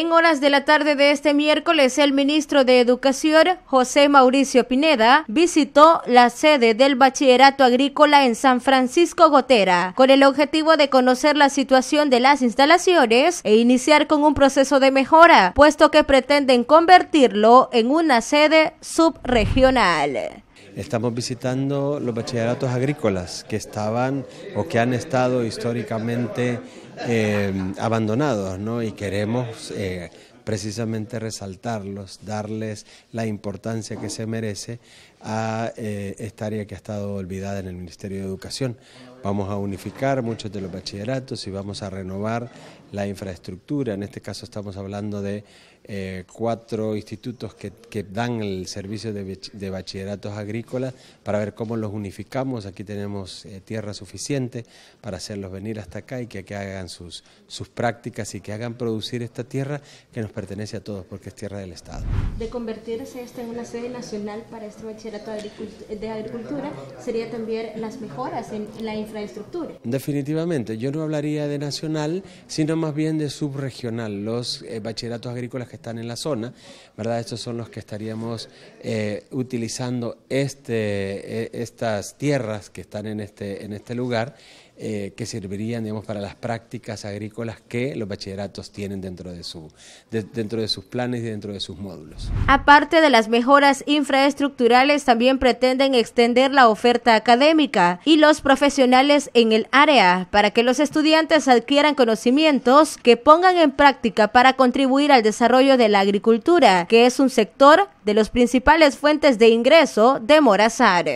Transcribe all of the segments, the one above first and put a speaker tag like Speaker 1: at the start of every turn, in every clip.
Speaker 1: En horas de la tarde de este miércoles, el ministro de Educación, José Mauricio Pineda, visitó la sede del Bachillerato Agrícola en San Francisco Gotera, con el objetivo de conocer la situación de las instalaciones e iniciar con un proceso de mejora, puesto que pretenden convertirlo en una sede subregional.
Speaker 2: Estamos visitando los bachilleratos agrícolas que estaban o que han estado históricamente eh, abandonados ¿no? y queremos eh, precisamente resaltarlos, darles la importancia que se merece a eh, esta área que ha estado olvidada en el Ministerio de Educación. Vamos a unificar muchos de los bachilleratos y vamos a renovar la infraestructura. En este caso estamos hablando de eh, cuatro institutos que, dan el servicio de, bachilleratos agrícolas para ver cómo los unificamos. Aquí tenemos eh, tierra suficiente para hacerlos venir hasta acá y que, que hagan sus, sus prácticas y que hagan producir esta tierra que nos pertenece a todos porque es tierra del Estado.
Speaker 1: De convertirse esta en una sede nacional para este bachillerato de agricultura sería también las mejoras en la infraestructura.
Speaker 2: Definitivamente, yo no hablaría de nacional, sino más bien de subregional, los eh, bachilleratos agrícolas que están en la zona, ¿verdad? Estos son los que estaríamos eh, utilizando este, eh, estas tierras que están en este, en este lugar eh, que servirían para las prácticas agrícolas que los bachilleratos tienen dentro de, sus planes y dentro de sus módulos.
Speaker 1: Aparte de las mejoras infraestructurales, también pretenden extender la oferta académica y los profesionales en el área para que los estudiantes adquieran conocimientos que pongan en práctica para contribuir al desarrollo de la agricultura, que es un sector de las principales fuentes de ingreso de Morazar.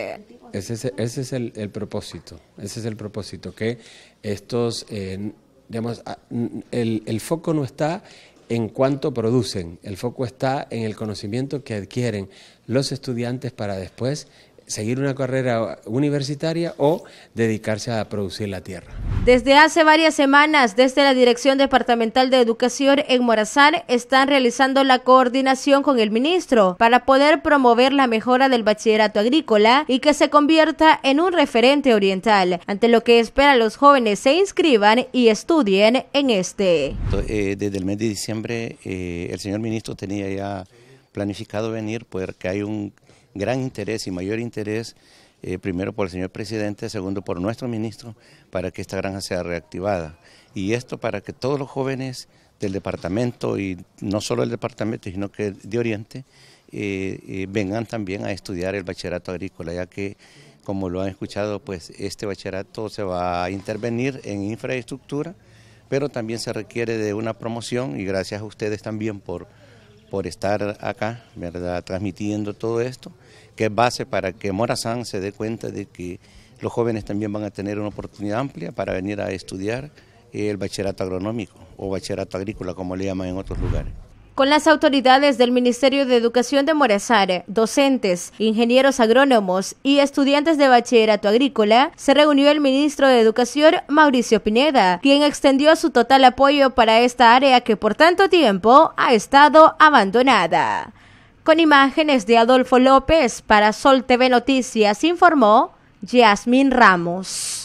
Speaker 2: Ese es, el, propósito, ese es el propósito, que estos, eh, digamos, ah, el, el foco no está en cuánto producen, el foco está en el conocimiento que adquieren los estudiantes para después seguir una carrera universitaria o dedicarse a producir la tierra.
Speaker 1: Desde hace varias semanas, desde la Dirección Departamental de Educación en Morazán, están realizando la coordinación con el ministro para poder promover la mejora del bachillerato agrícola y que se convierta en un referente oriental, ante lo que espera los jóvenes se inscriban y estudien en este.
Speaker 3: Eh, desde el mes de diciembre, eh, el señor ministro tenía ya planificado venir porque hay un gran interés y mayor interés, eh, primero por el señor presidente, segundo por nuestro ministro, para que esta granja sea reactivada. Y esto para que todos los jóvenes del departamento, y no solo el departamento, sino que de Oriente, eh, eh, vengan también a estudiar el bachillerato agrícola, ya que como lo han escuchado, pues este bachillerato se va a intervenir en infraestructura, pero también se requiere de una promoción y gracias a ustedes también por por estar acá, ¿verdad? Transmitiendo todo esto, que es base para que Morazán se dé cuenta de que los jóvenes también van a tener una oportunidad amplia para venir a estudiar el bachillerato agronómico o bachillerato agrícola, como le llaman en otros lugares
Speaker 1: con las autoridades del Ministerio de Educación de Morazar, docentes, ingenieros agrónomos y estudiantes de bachillerato agrícola, se reunió el ministro de Educación, Mauricio Pineda, quien extendió su total apoyo para esta área que por tanto tiempo ha estado abandonada. Con imágenes de Adolfo López para Sol TV Noticias informó Yasmín Ramos.